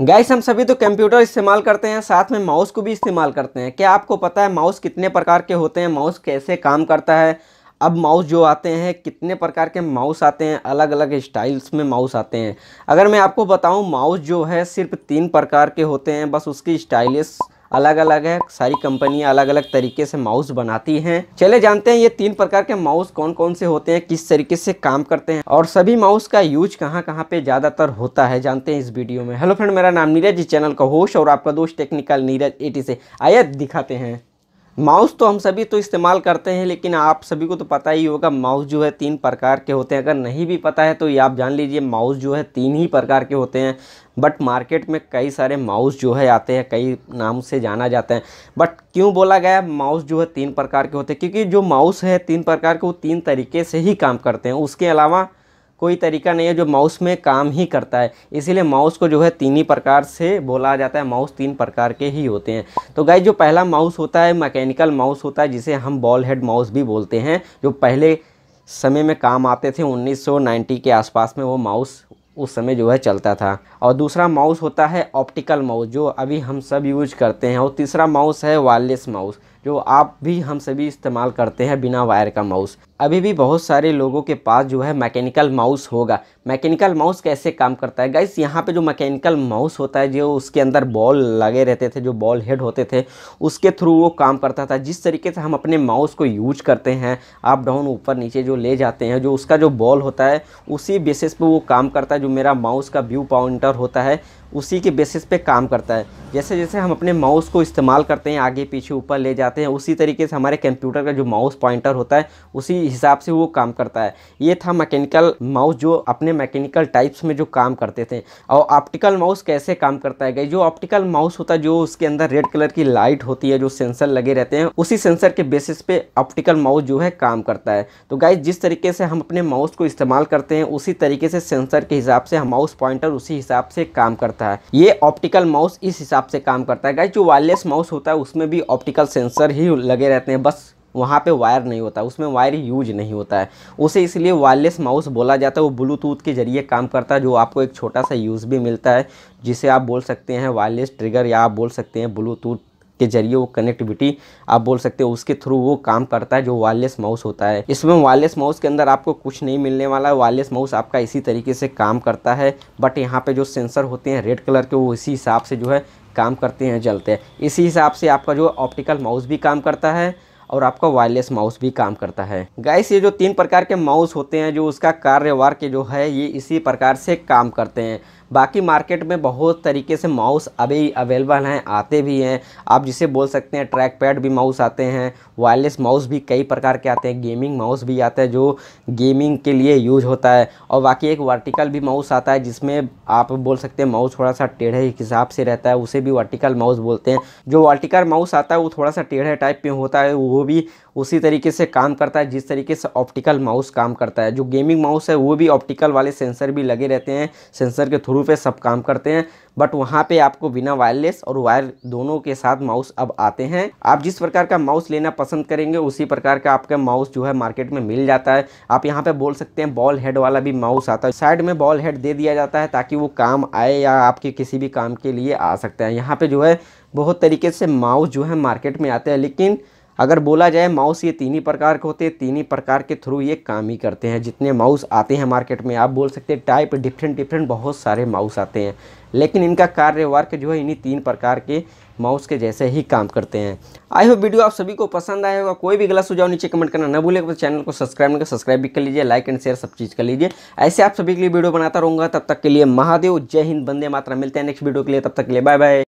gas हम सभी तो कंप्यूटर इस्तेमाल करते हैं साथ में माउस को भी इस्तेमाल करते हैं क्या आपको पता है माउस कितने प्रकार के होते हैं माउस कैसे काम करता है अब माउस जो आते हैं कितने प्रकार के माउस आते हैं अलग अलग स्टाइल्स में माउस आते हैं अगर मैं आपको बताऊं माउस जो है सिर्फ तीन प्रकार के होते हैं बस उसकी स्टाइलिश अलग अलग है सारी कंपनियां अलग अलग तरीके से माउस बनाती हैं चले जानते हैं ये तीन प्रकार के माउस कौन कौन से होते हैं किस तरीके से काम करते हैं और सभी माउस का यूज कहाँ कहाँ पे ज़्यादातर होता है जानते हैं इस वीडियो में हेलो फ्रेंड मेरा नाम नीरज जी चैनल का होश और आपका दोस्त टेक्निकल नीरज एटी से आया दिखाते हैं माउस तो हम सभी तो इस्तेमाल करते हैं लेकिन आप सभी को तो पता ही होगा माउस जो है तीन प्रकार के होते हैं अगर नहीं भी पता है तो ये आप जान लीजिए माउस जो है तीन ही प्रकार के होते हैं बट मार्केट में कई सारे माउस जो है आते हैं कई नाम से जाना जाता है बट क्यों बोला गया माउस जो है तीन प्रकार के होते हैं क्योंकि जो माउस है तीन प्रकार के वो तीन तरीके से ही काम करते हैं उसके अलावा कोई तरीका नहीं है जो माउस में काम ही करता है इसीलिए माउस को जो है तीन ही प्रकार से बोला जाता है माउस तीन प्रकार के ही होते हैं तो गाइज जो पहला माउस होता है मैकेनिकल माउस होता है जिसे हम बॉल हेड माउस भी बोलते हैं जो पहले समय में काम आते थे 1990 के आसपास में वो माउस उस समय जो है चलता था और दूसरा माउस होता है ऑप्टिकल माउस जो अभी हम सब यूज करते हैं और तीसरा माउस है वायरलेस माउस जो आप भी हम सभी इस्तेमाल करते हैं बिना वायर का माउस अभी भी बहुत सारे लोगों के पास जो है मैकेनिकल माउस होगा मैकेनिकल माउस कैसे काम करता है गाइस यहाँ पे जो मैकेनिकल माउस होता है जो उसके अंदर बॉल लगे रहते थे जो बॉल हेड होते थे उसके थ्रू वो काम करता था जिस तरीके से हम अपने माउस को यूज करते हैं अप डाउन ऊपर नीचे जो ले जाते हैं जो उसका जो बॉल होता है उसी बेसिस पर वो काम करता है जो मेरा माउस का व्यू पॉइंटर होता है उसी के बेसिस पे काम करता है जैसे जैसे हम अपने माउस को इस्तेमाल करते हैं आगे पीछे ऊपर ले जाते जाते हैं उसी तरीके से हमारे कंप्यूटर का जो माउस पॉइंटर होता है उसी हिसाब से वो काम करता है ये था मैकेनिकल माउस जो अपने मैकेनिकल टाइप्स में जो काम करते थे और ऑप्टिकल माउस कैसे काम करता है जो ऑप्टिकल माउस होता है जो उसके अंदर रेड कलर की लाइट होती है जो सेंसर लगे रहते हैं उसी सेंसर के बेसिस पे ऑप्टिकल माउस जो है काम करता है तो गाइज जिस तरीके से हम अपने माउस को इस्तेमाल करते हैं उसी तरीके से सेंसर के हिसाब से माउस पॉइंटर उसी हिसाब से काम करता है ये ऑप्टिकल माउस इस हिसाब से काम करता है गाइज जो वायरलेस माउस होता है उसमें भी ऑप्टिकल सेंसर सेंसर ही लगे रहते हैं बस वहाँ पे वायर नहीं होता उसमें वायर यूज नहीं होता है उसे इसलिए वायरलेस माउस बोला जाता है वो ब्लूटूथ के जरिए काम करता है जो आपको एक छोटा सा यूज भी मिलता है जिसे आप बोल सकते हैं वायरलेस ट्रिगर या आप बोल सकते हैं ब्लूटूथ के जरिए वो कनेक्टिविटी आप बोल सकते हैं उसके थ्रू वो काम करता है जो वायरलेस माउस होता है इसमें वायरलेस माउस के अंदर आपको कुछ नहीं मिलने वाला है वायरलेस माउस आपका इसी तरीके से काम करता है बट यहाँ पे जो सेंसर होते हैं रेड कलर के वो इसी हिसाब से जो है काम करते हैं जलते हैं इसी हिसाब से आपका जो ऑप्टिकल माउस भी काम करता है और आपका वायरलेस माउस भी काम करता है गाइस ये जो तीन प्रकार के माउस होते हैं जो उसका कार्यवार के जो है ये इसी प्रकार से काम करते हैं बाकी मार्केट में बहुत तरीके से माउस अभी अवेलेबल हैं आते भी हैं आप जिसे बोल सकते हैं ट्रैक पैड भी माउस आते हैं वायरलेस माउस भी कई प्रकार के आते हैं गेमिंग माउस भी आता है जो गेमिंग के लिए यूज होता है और बाकी एक वर्टिकल भी माउस आता है जिसमें आप बोल सकते हैं माउस थोड़ा सा टेढ़े हिसाब से रहता है उसे भी वर्टिकल माउस बोलते हैं जो वर्टिकल माउस आता है वो थोड़ा सा टेढ़े टाइप में होता है वो भी उसी तरीके से काम करता है जिस तरीके से ऑप्टिकल माउस काम करता है जो गेमिंग माउस है वो भी ऑप्टिकल वाले सेंसर भी लगे रहते हैं सेंसर के थ्रू थ्रू पे सब काम करते हैं बट वहाँ पे आपको बिना वायरलेस और वायर दोनों के साथ माउस अब आते हैं आप जिस प्रकार का माउस लेना पसंद करेंगे उसी प्रकार का आपका माउस जो है मार्केट में मिल जाता है आप यहाँ पे बोल सकते हैं बॉल हेड वाला भी माउस आता है साइड में बॉल हेड दे दिया जाता है ताकि वो काम आए या आपके किसी भी काम के लिए आ सकते हैं यहाँ पर जो है बहुत तरीके से माउस जो है मार्केट में आते हैं लेकिन अगर बोला जाए माउस ये तीन ही प्रकार के होते हैं तीन ही प्रकार के थ्रू ये काम ही करते हैं जितने माउस आते हैं मार्केट में आप बोल सकते हैं टाइप डिफरेंट डिफरेंट बहुत सारे माउस आते हैं लेकिन इनका वर्क जो है इन्हीं तीन प्रकार के माउस के जैसे ही काम करते हैं आई होप वीडियो आप सभी को पसंद आया होगा कोई भी गलत सुझाव नीचे कमेंट करना न भूले तो चैनल को सब्सक्राइब कर सब्सक्राइब भी कर लीजिए लाइक एंड शेयर सब चीज़ कर लीजिए ऐसे आप सभी के लिए वीडियो बनाता रहूँगा तब तक के लिए महादेव जय हिंद बंदे मात्रा मिलते हैं नेक्स्ट वीडियो के लिए तब तक के लिए बाय बाय